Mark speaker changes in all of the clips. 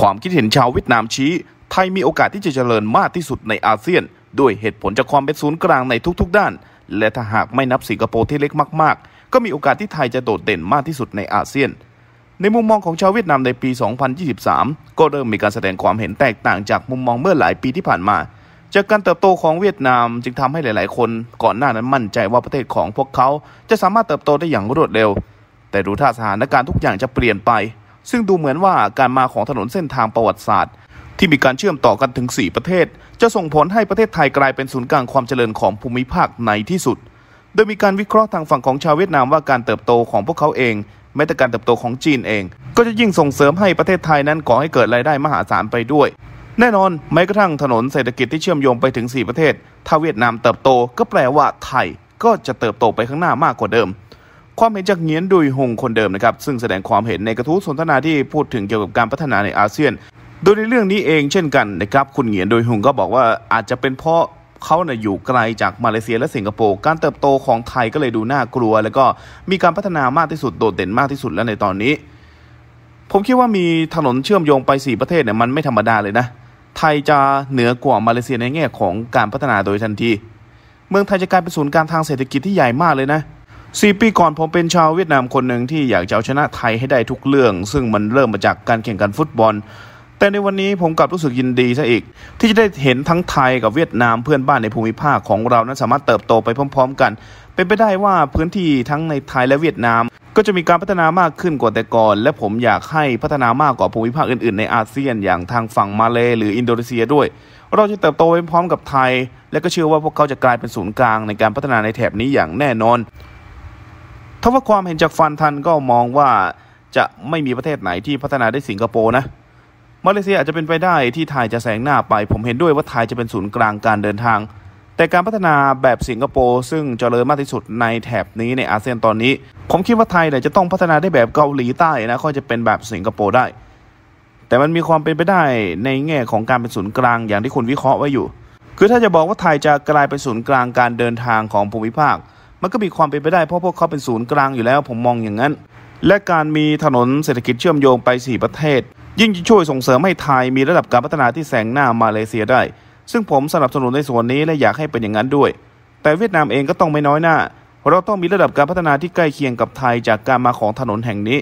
Speaker 1: ความคิดเห็นชาวเวียดนามชี้ ไทยมีโอกาสที่จะเจริญมากที่สุดในอาเซียน ด้วยเหตุผลจากความเป็นศูนย์กลางในทุกๆด้าน และถ้าหากไม่นับสิงคโปร์ที่เล็กมากๆ ก็มีโอกาสที่ไทยจะโดดเด่นมากที่สุดในอาเซียน ในมุมมองของชาวเวียดนามในปี 2023 ก็เริ่มมีการแสดงความเห็นแตกต่างจากมุมมองเมื่อหลายปีที่ผ่านมา จากการเติบโตของเวียดนามจึงทำให้หลายๆ คนก่อนหน้านั้นมั่นใจว่าประเทศของพวกเขาจะสามารถเติบโตได้อย่างรวดเร็ว แต่ดูท่าสถานการณ์ทุกอย่างจะเปลี่ยนไปซึ่งดูเหมือนว่าการมาของถนนเส้นทางประวัติศาสตร์ ที่มีการเชื่อมต่อกันถึง 4 ประเทศ จะส่งผลให้ประเทศไทยกลายเป็นศูนย์กลางความเจริญของภูมิภาคในที่สุด โดยมีการวิเคราะห์ทางฝั่งของชาวเวียดนามว่าการเติบโตของพวกเขาเอง แม้แต่การเติบโตของจีนเอง ก็จะยิ่งส่งเสริมให้ประเทศไทยนั้นก่อให้เกิดรายได้มหาศาลไปด้วย แน่นอนแม้กระทั่งถนนเศรษฐกิจที่เชื่อมโยงไปถึง 4 ประเทศถ้าเวียดนามเติบโตก็แปลว่า ไทยก็จะเติบโตไปข้างหน้ามากกว่าเดิมความเห็นจากเงียนดุยหงคนเดิมนะครับซึ่งแสดงความเห็นในกระทู้สนทนาที่พูดถึงเกี่ยวกับการพัฒนาในอาเซียน โดยในเรื่องนี้เองเช่นกันนะครับ คุณเงียนดุยหงก็บอกว่าอาจจะเป็นเพราะเขาเนะ่ยอยู่ไกลจากมาเลเซียและสิงคโปร์การเติบโตของไทยก็เลยดูน่ากลัว แล้วก็มีการพัฒนามากที่สุดโดดเด่นมากที่สุดแล้วในตอนนี้ ผมคิดว่ามีถนนเชื่อมโยงไป 4 ประเทศเนี่ยมันไม่ธรรมดาเลยนะไทยจะเหนือกว่ามาเลเซียในแง่ของการพัฒนาโดยทันทีเมืองไทยจะกลายเป็นศูนย์กลางทางเศรษฐกิจที่ใหญ่มากเลยนะสี่ปีก่อน ผมเป็นชาวเวียดนามคนหนึ่งที่อยากจะเอาชนะไทยให้ได้ทุกเรื่อง ซึ่งมันเริ่มมาจากการแข่งขันฟุตบอลแต่ในวันนี้ผมกลับรู้สึกยินดีซะอีก ที่จะได้เห็นทั้งไทยกับเวียดนามเพื่อนบ้านในภูมิภาคของเรานั้นสามารถเติบโตไปพร้อมๆกัน เป็นไปได้ว่าพื้นที่ทั้งในไทยและเวียดนาม ก็จะมีการพัฒนามากขึ้นกว่าแต่ก่อนและผมอยากให้พัฒนามากกว่าภูมิภาคอื่นๆในอาเซียนอย่างทางฝั่งมาเลหรือ อินโดนีเซียด้วย เราจะเติบโตไปพร้อมกับไทย และก็เชื่อว่าพวกเขาจะกลายเป็นศูนย์กลางในการพัฒนาในแถบนี้อย่างแน่นอนทาว่าความเห็นจากฟันทันก็มองว่าจะไม่มีประเทศไหนที่พัฒนาได้สิงคโปร์นะมาเลเซียอาจจะเป็นไปได้ที่ไทยจะแสงหน้าไป ผมเห็นด้วยว่าไทยจะเป็นศูนย์กลางการเดินทาง แต่การพัฒนาแบบสิงคโปร์ซึ่งเจริญมากที่สุดในแถบนี้ในอาเซียนตอนนี้ ผมคิดว่าไทยเนี่ยจะต้องพัฒนาได้แบบเกาหลีใต้นะค่อยจะเป็นแบบสิงคโปร์ได้ แต่มันมีความเป็นไปได้ในแง่ของการเป็นศูนย์กลางอย่างที่คุณวิเคราะห์ไว้อยู่ คือถ้าจะบอกว่าไทยจะกลายเป็นศูนย์กลางการเดินทางของภูมิภาคมันก็มีความเป็นไปได้เพราะพวกเขาเป็นศูนย์กลางอยู่แล้วผมมองอย่างนั้น และการมีถนนเศรษฐกิจเชื่อมโยงไป 4 ประเทศ ยิ่งจะช่วยส่งเสริมให้ไทย มีระดับการพัฒนาที่แสงหน้ามาเลเซียได้ ซึ่งผมสนับสนุนในส่วนนี้และอยากให้เป็นอย่างนั้นด้วย แต่เวียดนามเองก็ต้องไม่น้อยหน้า เราต้องมีระดับการพัฒนาที่ใกล้เคียงกับไทยจากการมาของถนนแห่งนี้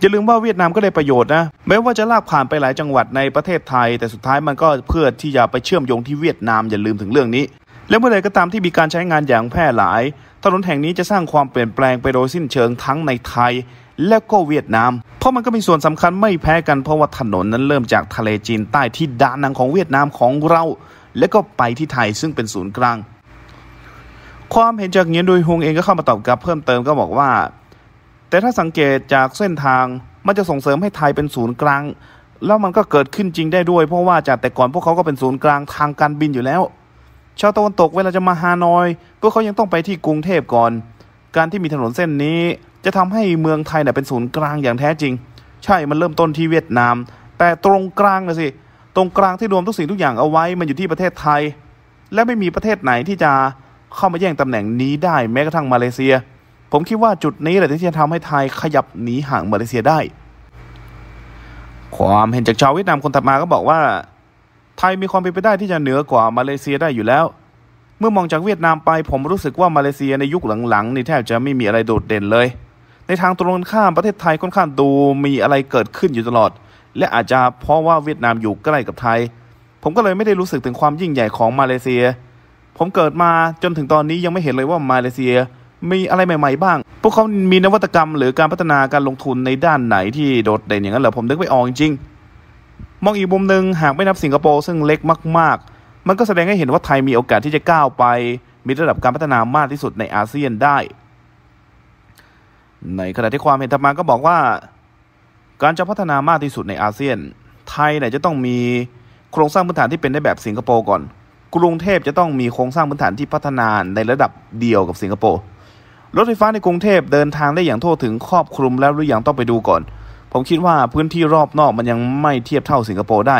Speaker 1: อย่าลืมว่าเวียดนามก็ได้ประโยชน์นะแม้ว่าจะลากผ่านไปหลายจังหวัดในประเทศไทย แต่สุดท้ายมันก็เพื่อที่จะไปเชื่อมโยงที่เวียดนามอย่าลืมถึงเรื่องนี้ และเมื่อไรก็ตามที่มีการใช้งานอย่างแพร่หลายถนนแห่งนี้จะสร้างความเปลี่ยนแปลงไปโดยสิ้นเชิงทั้งในไทย และก็เวียดนาม เพราะมันก็มีส่วนสำคัญไม่แพ้กันเพราะว่าถนนนั้นเริ่มจากทะเลจีนใต้ที่ด้านหนังของเวียดนามของเรา และก็ไปที่ไทยซึ่งเป็นศูนย์กลาง ความเห็นจากเงียนดยฮวงเองก็เข้ามาตอบกลับเพิ่มเติมก็บอกว่า แต่ถ้าสังเกตจากเส้นทางมันจะส่งเสริมให้ไทยเป็นศูนย์กลางแล้วมันก็เกิดขึ้นจริงได้ด้วย เพราะว่าจากแต่ก่อนพวกเขาก็เป็นศูนย์กลางทางการบินอยู่แล้วชาวตะวันตกเวลาจะมาฮานอยพวกเขายังต้องไปที่กรุงเทพก่อน การที่มีถนนเส้นนี้ จะทำให้เมืองไทยเนี่ยเป็นศูนย์กลางอย่างแท้จริง ใช่มันเริ่มต้นที่เวียดนาม แต่ตรงกลางนะสิ ตรงกลางที่รวมทุกสิ่งทุกอย่างเอาไว้มันอยู่ที่ประเทศไทย และไม่มีประเทศไหนที่จะเข้ามาแย่งตำแหน่งนี้ได้แม้กระทั่งมาเลเซีย ผมคิดว่าจุดนี้แหละที่จะทำให้ไทยขยับหนีห่างมาเลเซียได้ ความเห็นจากชาวเวียดนามคนถัดมาก็บอกว่าไทยมีความเป็นไปได้ที่จะเหนือกว่ามาเลเซียได้อยู่แล้ว เมื่อมองจากเวียดนามไปผมรู้สึกว่ามาเลเซียในยุคหลังๆนี่แทบจะไม่มีอะไรโดดเด่นเลย ในทางตรงข้ามประเทศไทยค่อนข้างดูมีอะไรเกิดขึ้นอยู่ตลอด และอาจจะเพราะว่าเวียดนามอยู่ใกล้กับไทย ผมก็เลยไม่ได้รู้สึกถึงความยิ่งใหญ่ของมาเลเซีย ผมเกิดมาจนถึงตอนนี้ยังไม่เห็นเลยว่ามาเลเซียมีอะไรใหม่ๆบ้าง พวกเขามีนวัตกรรมหรือการพัฒนาการลงทุนในด้านไหนที่โดดเด่นอย่างนั้นเหรอ ผมนึกไม่ออกจริงๆมองอีกมุมหนึ่งหากไม่นับสิงคโปร์ซึ่งเล็กมากๆ มันก็แสดงให้เห็นว่าไทยมีโอกาสที่จะก้าวไป มีระดับการพัฒนามากที่สุดในอาเซียนได้ ในขณะที่ความเห็นธรรมาก็บอกว่าการจะพัฒนามากที่สุดในอาเซียน ไทยหนจะต้องมีโครงสร้างพื้นฐานที่เป็นได้แบบสิงคโปร์ก่อน กรุงเทพจะต้องมีโครงสร้างพื้นฐานที่พัฒนาในระดับเดียวกับสิงคโปร์รถไฟฟ้าในกรุงเทพเดินทางได้อย่างทั่วถึงครอบคลุมแล้วหรือยังต้องไปดูก่อนผมคิดว่าพื้นที่รอบนอกมันยังไม่เทียบเท่าสิงคโปร์ได้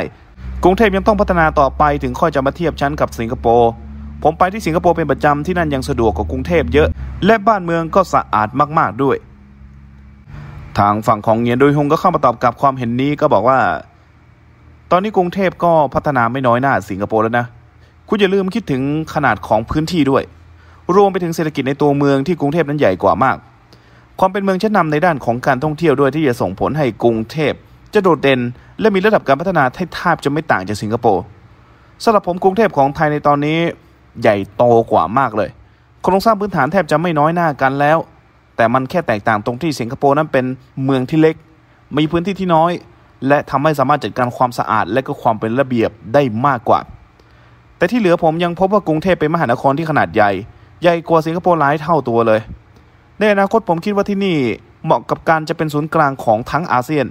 Speaker 1: กรุงเทพยังต้องพัฒนาต่อไปถึงค่อยจะมาเทียบชั้นกับสิงคโปร์ ผมไปที่สิงคโปร์เป็นประจำที่นั่นยังสะดวกกว่ากรุงเทพเยอะ และบ้านเมืองก็สะอาดมาก ๆ ด้วย ทางฝั่งของเงียนโดยฮงก็เข้ามาตอบกับความเห็นนี้ก็บอกว่า ตอนนี้กรุงเทพก็พัฒนาไม่น้อยหน้าสิงคโปร์แล้วนะ คุณอย่าลืมคิดถึงขนาดของพื้นที่ด้วย รวมไปถึงเศรษฐกิจในตัวเมืองที่กรุงเทพนั้นใหญ่กว่ามากความเป็นเมืองชั้นนาในด้านของการท่องเที่ยวด้วย ที่จะส่งผลให้กรุงเทพ จะโดดเด่นและมีระดับการพัฒนาที่ทาบจะไม่ต่างจากสิงคโปร์สำหรับผมกรุงเทพของไทยในตอนนี้ใหญ่โตกว่ามากเลย โครงสร้างพื้นฐานแทบจะไม่น้อยหน้ากันแล้ว แต่มันแค่แตกต่างตรงที่สิงคโปร์นั้นเป็นเมืองที่เล็ก มีพื้นที่ที่น้อย และทำให้สามารถจัดการความสะอาด และก็ความเป็นระเบียบได้มากกว่า แต่ที่เหลือผมยังพบว่ากรุงเทพเป็นมหานครที่ขนาดใหญ่ใหญ่กว่าสิงคโปร์หลายเท่าตัวเลยในอนาคตผมคิดว่าที่นี่เหมาะกับการจะเป็นศูนย์กลางของทั้งอาเซียน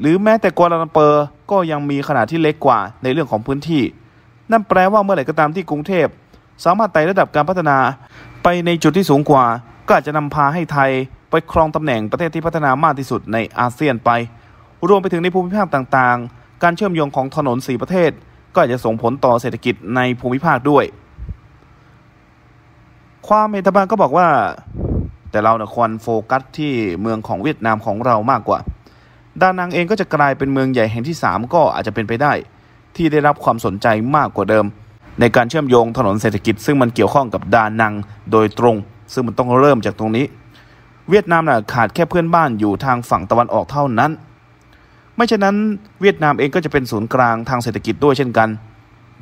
Speaker 1: หรือแม้แต่กัวลาลัมเปอร์ก็ยังมีขนาดที่เล็กกว่าในเรื่องของพื้นที่ นั่นแปลว่าเมื่อไหร่ก็ตามที่กรุงเทพสามารถไต่ระดับการพัฒนาไปในจุดที่สูงกว่า ก็อาจจะนำพาให้ไทยไปครองตำแหน่งประเทศที่พัฒนามากที่สุดในอาเซียนไป รวมไปถึงในภูมิภาคต่างๆ การเชื่อมโยงของถนน4ประเทศก็อาจจะส่งผลต่อเศรษฐกิจในภูมิภาคด้วย ความเห็นทบานก็บอกว่าแต่เราเนี่ยควรโฟกัสที่เมืองของเวียดนามของเรามากกว่าดานังเองก็จะกลายเป็นเมืองใหญ่แห่งที่ 3 ก็อาจจะเป็นไปได้ ที่ได้รับความสนใจมากกว่าเดิม ในการเชื่อมโยงถนนเศรษฐกิจ ซึ่งมันเกี่ยวข้องกับดานังโดยตรง ซึ่งมันต้องเริ่มจากตรงนี้ เวียดนามน่ะขาดแค่เพื่อนบ้านอยู่ทางฝั่งตะวันออกเท่านั้น ไม่เช่นนั้นเวียดนามเองก็จะเป็นศูนย์กลางทางเศรษฐกิจด้วยเช่นกัน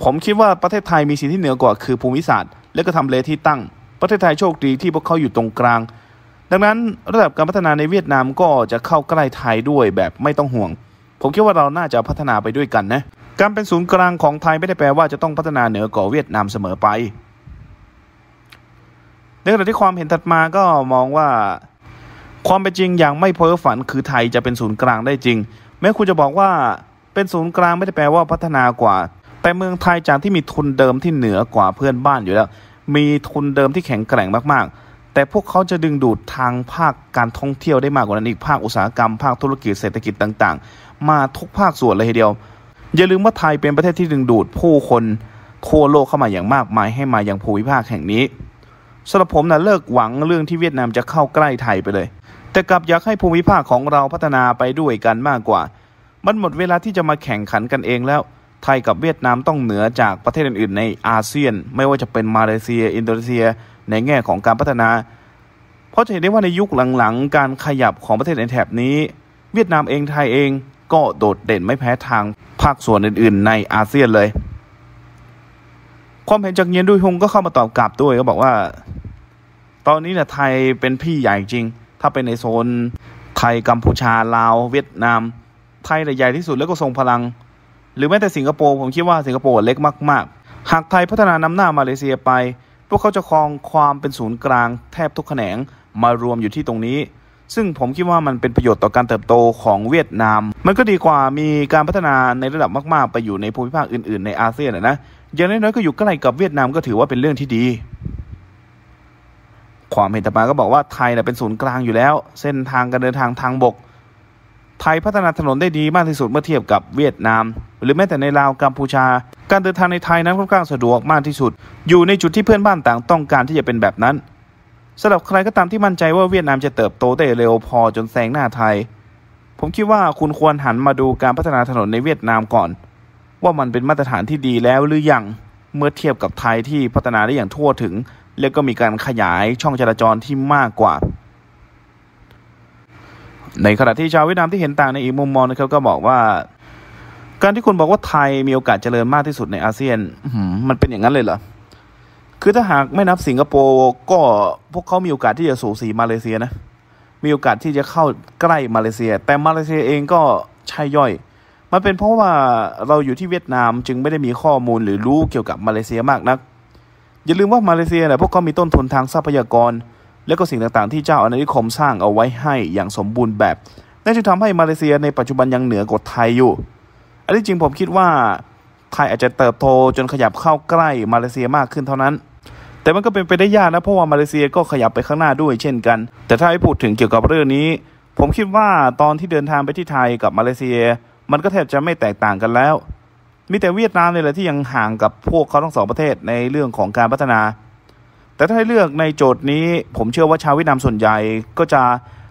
Speaker 1: ผมคิดว่าประเทศไทยมีสิ่งที่เหนือกว่าคือภูมิศาสตร์และก็ทำเลที่ตั้งประเทศไทยโชคดีที่พวกเขาอยู่ตรงกลาง ดังนั้นระดับการพัฒนาในเวียดนามก็จะเข้าใกล้ไทยด้วยแบบไม่ต้องห่วง ผมคิดว่าเราน่าจะพัฒนาไปด้วยกันนะ การเป็นศูนย์กลางของไทยไม่ได้แปลว่าจะต้องพัฒนาเหนือกว่าเวียดนามเสมอไป ในขณะที่ความเห็นถัดมาก็มองว่าความเป็นจริงอย่างไม่เพ้อฝัน คือไทยจะเป็นศูนย์กลางได้จริง แม้คุณจะบอกว่าเป็นศูนย์กลางไม่ได้แปลว่าพัฒนากว่า แต่เมืองไทยจากที่มีทุนเดิมที่เหนือกว่าเพื่อนบ้านอยู่แล้วมีทุนเดิมที่แข็งแกร่งมาก ๆ แต่พวกเขาจะดึงดูดทางภาคการท่องเที่ยวได้มากกว่านั้นอีก ภาคอุตสาหกรรมภาคธุรกิจเศรษฐกิจต่าง ๆ มาทุกภาคส่วนเลยทีเดียว อย่าลืมว่าไทยเป็นประเทศที่ดึงดูดผู้คนทั่วโลกเข้ามาอย่างมากมาย ให้มาอย่างภูมิภาคแห่งนี้ สำหรับผมนะเลิกหวังเรื่องที่เวียดนามจะเข้าใกล้ไทยไปเลย แต่กลับอยากให้ภูมิภาคของเราพัฒนาไปด้วยกันมากกว่า มันหมดเวลาที่จะมาแข่งขันกันเองแล้วไทยกับเวียดนามต้องเหนือจากประเทศอื่น ๆ ในอาเซียน ไม่ว่าจะเป็นมาเลเซีย อินโดนีเซียในแง่ของการพัฒนา เพราะจะเห็นได้ว่าในยุคหลังๆการขยับของประเทศในแถบนี้ เวียดนามเองไทยเองก็โดดเด่นไม่แพ้ทางภาคส่วนอื่นๆในอาเซียนเลย ความเห็นจากเงียนดุยฮงก็เข้ามาตอบกลับด้วยก็บอกว่า ตอนนี้เนี่ยไทยเป็นพี่ใหญ่จริง ถ้าเป็นในโซนไทยกัมพูชาลาวเวียดนาม ไทยใหญ่ที่สุดแล้วก็ทรงพลังหรือแม้แต่สิงคโปร์ผมคิดว่าสิงคโปร์เล็กมาก ๆ หากไทยพัฒนานำหน้ามาเลเซียไป พวกเขาจะครองความเป็นศูนย์กลาง แทบทุกแขนงมารวมอยู่ที่ตรงนี้ ซึ่งผมคิดว่ามันเป็นประโยชน์ต่อการเติบโตของเวียดนาม มันก็ดีกว่ามีการพัฒนาในระดับมาก ๆไปอยู่ในภูมิภาคอื่นๆในอาเซียนนะอย่างน้อยๆก็อยู่ใกล้กับเวียดนามก็ถือว่าเป็นเรื่องที่ดี ความเห็นต่อมาก็บอกว่าไทยเป็นศูนย์กลางอยู่แล้ว เส้นทางการเดินทางทางบกไทยพัฒนาถนนได้ดีมากที่สุดเมื่อเทียบกับเวียดนาม หรือแม้แต่ในลาวกัมพูชา การเดินทางในไทยนั้นค่อนข้างสะดวกมากที่สุด อยู่ในจุดที่เพื่อนบ้านต่าง ต้องการที่จะเป็นแบบนั้นสำหรับใครก็ตามที่มั่นใจว่าเวียดนามจะเติบโตได้เร็วพอจนแซงหน้าไทย ผมคิดว่าคุณควรหันมาดูการพัฒนาถนนในเวียดนามก่อน ว่ามันเป็นมาตรฐานที่ดีแล้วหรือยังเมื่อเทียบกับไทยที่พัฒนาได้อย่างทั่วถึง และก็มีการขยายช่องจราจรที่มากกว่าในขณะที่ชาวเวียดนามที่เห็นต่างในอีกมุมมองนะครับก็บอกว่า การที่คุณบอกว่าไทยมีโอกาสเจริญมากที่สุดในอาเซียนมันเป็นอย่างนั้นเลยเหรอ คือถ้าหากไม่นับสิงคโปร์ก็พวกเขามีโอกาสที่จะสูสีมาเลเซียนะมีโอกาสที่จะเข้าใกล้มาเลเซีย แต่มาเลเซียเองก็ใช่ย่อย มันเป็นเพราะว่าเราอยู่ที่เวียดนามจึงไม่ได้มีข้อมูลหรือรู้เกี่ยวกับมาเลเซียมากนัก อย่าลืมว่ามาเลเซียเนี่ยพวกเขามีต้นทุนทางทรัพยากรและก็สิ่งต่างๆ ที่เจ้าอาณานิคมสร้างเอาไว้ให้อย่างสมบูรณ์แบบนั่นจึงทำให้มาเลเซียในปัจจุบันยังเหนือกว่าไทยอยู่ อันที่จริงผมคิดว่าไทยอาจจะเติบโตจนขยับเข้าใกล้มาเลเซียมากขึ้นเท่านั้น แต่มันก็เป็นไปได้ยากนะ เพราะว่ามาเลเซียก็ขยับไปข้างหน้าด้วยเช่นกัน แต่ถ้าให้พูดถึงเกี่ยวกับเรื่องนี้ ผมคิดว่าตอนที่เดินทางไปที่ไทยกับมาเลเซีย มันก็แทบจะไม่แตกต่างกันแล้ว มีแต่เวียดนามเลยแหละที่ยังห่างกับพวกเขาทั้งสองประเทศในเรื่องของการพัฒนาแต่ถ้าให้เลือกในโจทย์นี้ผมเชื่อว่าชาวเวียดนามส่วนใหญ่ก็จะ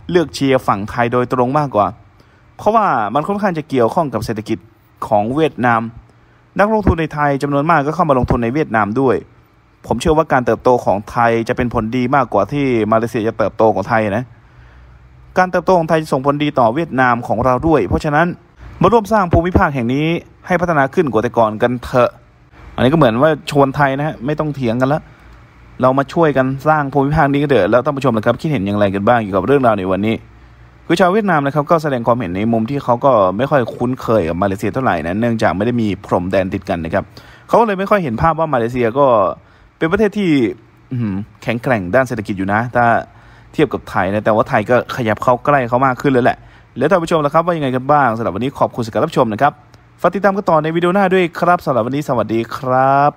Speaker 1: เลือกเชียร์ฝั่งไทยโดยตรงมากกว่า เพราะว่ามันค่อนข้างจะเกี่ยวข้องกับเศรษฐกิจของเวียดนาม นักลงทุนในไทยจำนวนมากก็เข้ามาลงทุนในเวียดนามด้วย ผมเชื่อว่าการเติบโตของไทยจะเป็นผลดีมากกว่าที่มาเลเซียจะเติบโตของไทยนะการเติบโตของไทยจะส่งผลดีต่อเวียดนามของเราด้วย เพราะฉะนั้นมาร่วมสร้างภูมิภาคแห่งนี้ให้พัฒนาขึ้นกว่าแต่ก่อนกันเถอะ อันนี้ก็เหมือนว่าชวนไทยนะฮะไม่ต้องเถียงกันแล้วเรามาช่วยกันสร้างภูมิภาคนี้กันเถอะแล้วท่านผู้ชมนะครับคิดเห็นอย่างไรกันบ้างเกี่ยวกับเรื่องราวในวันนี้ คือชาวเวียดนามนะครับ ก็แสดงความเห็นในมุมที่เขาก็ไม่ค่อยคุ้นเคยกับมาเลเซียเท่าไหร่นะ เนื่องจากไม่ได้มีพรมแดนติดกันนะครับ เขาเลยไม่ค่อยเห็นภาพว่ามาเลเซียก็เป็นประเทศที่แข็งแกร่งด้านเศรษฐกิจอยู่นะถ้าเทียบกับไทยนะแต่ว่าไทยก็ขยับเข้าใกล้เขามากขึ้นเลยแหละ แล้วท่านผู้ชมนะครับ ว่ายังไงกันบ้างสำหรับวันนี้ขอบคุณสำหรับรับชมนะครับฝากติดตามกันต่อในวิดีโอหน้าด้วยครับสำหรับวันนี้สวัสดีครับ